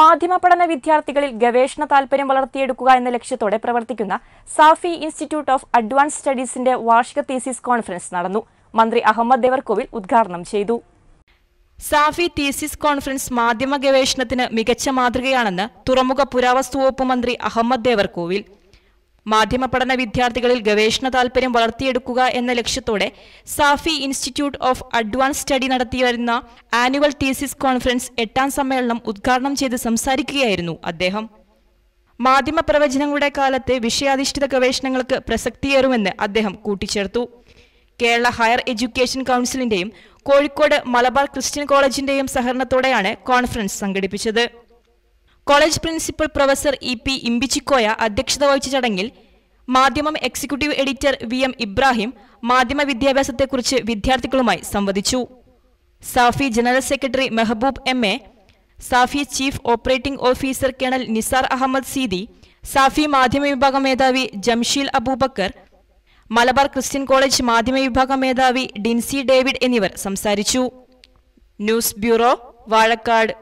മാധ്യമ പഠന വിദ്യാർത്ഥികളിൽ ഗവേഷണ താൽപര്യം വളർത്തിയെടുക്കുക എന്ന ലക്ഷ്യത്തോടെ പ്രവർത്തിക്കുന്ന സാഫി ഇൻസ്റ്റിറ്റ്യൂട്ട് ഓഫ് അഡ്വാൻസ് സ്റ്റഡീസിന്റെ വാർഷിക തീസിസ് കോൺഫറൻസ് നടന്നു മന്ത്രി അഹമ്മദ് ദേവർകോവിൽ ഉദ്ഘാടനം ചെയ്തു സാഫി തീസിസ് കോൺഫറൻസ് മാധ്യമ ഗവേഷണത്തിന് മികച്ച മാതൃകയാണെന്ന് തുറമുഖ പുരാവസ്തു വകുപ്പ് മന്ത്രി അഹമ്മദ് ദേവർകോവിൽ മാധ്യമ പഠന വിദ്യാർത്ഥികളിൽ ഗവേഷണ താൽപര്യം വളർത്തിയെടുക്കുക എന്ന ലക്ഷ്യത്തോടെ Safi institute of advance study നടത്തിവരുന്ന ആനുവൽ തീസിസ് കോൺഫറൻസ് എട്ടാം സമ്മേളനം ഉദ്ഘാടനം ചെയ്ത് സംസാരിക്കുകയായിരുന്നു അദ്ദേഹം മാധ്യമ പ്രവചനങ്ങളുടെ കാലത്ത് വിഷയാധിഷ്ഠിത ഗവേഷണങ്ങൾക്ക് പ്രസക്തിയേറുമെന്ന് അദ്ദേഹം കൂട്ടിച്ചേർത്തു കേരള ഹയർ എഡ്യൂക്കേഷൻ കൗൺസിലിന്റെയും കോഴിക്കോട് മലബാർ ക്രിസ്ത്യൻ കോളേജിന്റെയും സഹകരണത്തോടെയാണ് കോൺഫറൻസ് സംഘടിപ്പിച്ചത് college principal professor E P Imbichikoya അധ്യക്ഷത വഹിച്ച ചടങ്ങിൽ Madhyamam executive editor V M Ibrahim മാധ്യമ വിദ്യാഭ്യാസത്തെക്കുറിച്ച് വിദ്യാർത്ഥികളുമായി സംവദിച്ചു Safi general secretary Mehboob M A Safi chief operating officer colonel Nisar Ahmed Seedi Safi മാധ്യമ വിഭാഗം മേധാവി ജംഷീൽ അബൂബക്കർ മലബാർ ക്രിസ്ത്യൻ കോളേജ് മാധ്യമ വിഭാഗം മേധാവി ഡിൻസി ഡേവിഡ് എന്നിവർ സംസാരിച്ചു ന്യൂസ് ബ്യൂറോ വാഴക്കാട്